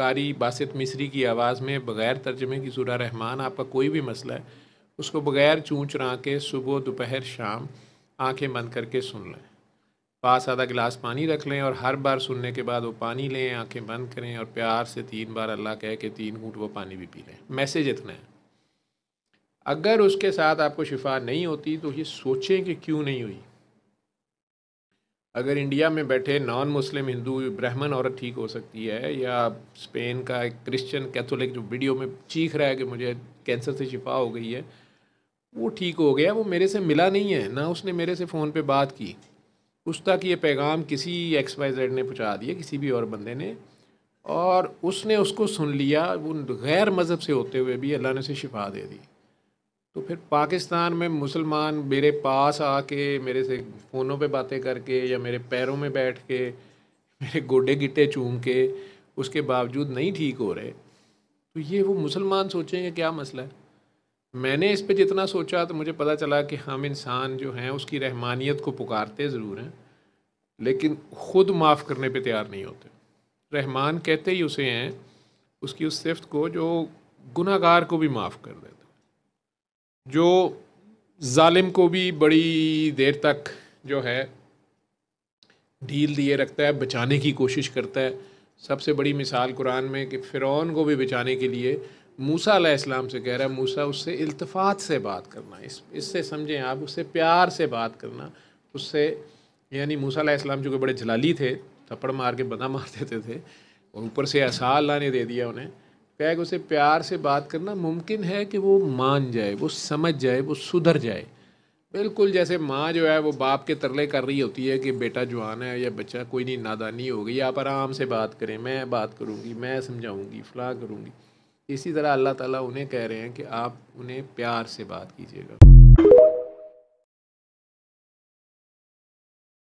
कारी बासित मिस्री की आवाज़ में बग़ैर तर्जमे की सूरा रहमान आपका कोई भी मसला है उसको बग़ैर चूँच चुरा के सुबह दोपहर शाम आंखें बंद करके सुन लें पास आधा गिलास पानी रख लें और हर बार सुनने के बाद वो पानी लें आंखें बंद करें और प्यार से तीन बार अल्लाह कह के तीन घूट वो पानी भी पी लें मैसेज इतना है अगर उसके साथ आपको शिफा नहीं होती तो ये सोचें कि क्यों नहीं हुई अगर इंडिया में बैठे नॉन मुस्लिम हिंदू ब्राह्मण औरत ठीक हो सकती है या स्पेन का एक क्रिश्चियन कैथोलिक जो वीडियो में चीख रहा है कि मुझे कैंसर से शिफा हो गई है वो ठीक हो गया वो मेरे से मिला नहीं है ना उसने मेरे से फ़ोन पे बात की उस तक ये पैगाम किसी एक्स वाई जेड ने पहुँचा दिया किसी भी और बंदे ने और उसने उसको सुन लिया वो गैर मज़हब से होते हुए भी अल्लाह ने उसे शिफा दे दी तो फिर पाकिस्तान में मुसलमान मेरे पास आके मेरे से फ़ोनों पे बातें करके या मेरे पैरों में बैठ के मेरे गोडे गिट्टे चूम के उसके बावजूद नहीं ठीक हो रहे तो ये वो मुसलमान सोचेंगे क्या मसला है मैंने इस पे जितना सोचा तो मुझे पता चला कि हम इंसान जो हैं उसकी रहमानियत को पुकारते ज़रूर हैं लेकिन ख़ुद माफ़ करने पे तैयार नहीं होते रहमान कहते ही उसे हैं उसकी उस सिफ्त को जो गुनागार को भी माफ़ कर देते जो जालिम को भी बड़ी देर तक जो है ढील दिए रखता है बचाने की कोशिश करता है सबसे बड़ी मिसाल कुरान में कि फ़िरौन को भी बचाने के लिए मूसा इस्लाम से कह रहा है मूसा उससे अल्तफ़ात से बात करना इस इससे समझें आप उससे प्यार से बात करना उससे यानी मूसा इस्लाम जो कि बड़े जलाली थे थप्पड़ मार के बदा मार देते थे और ऊपर से ऐसा अल्लाह ने दे दिया उन्हें पैग उसे प्यार से बात करना मुमकिन है कि वो मान जाए वो समझ जाए वो सुधर जाए बिल्कुल जैसे माँ जो है वो बाप के तरले कर रही होती है कि बेटा जवान है या बच्चा कोई नहीं नादानी हो गई आप आराम से बात करें मैं बात करूँगी मैं समझाऊँगी फलाह करूँगी इसी तरह अल्लाह ताला उन्हें कह रहे हैं कि आप उन्हें प्यार से बात कीजिएगा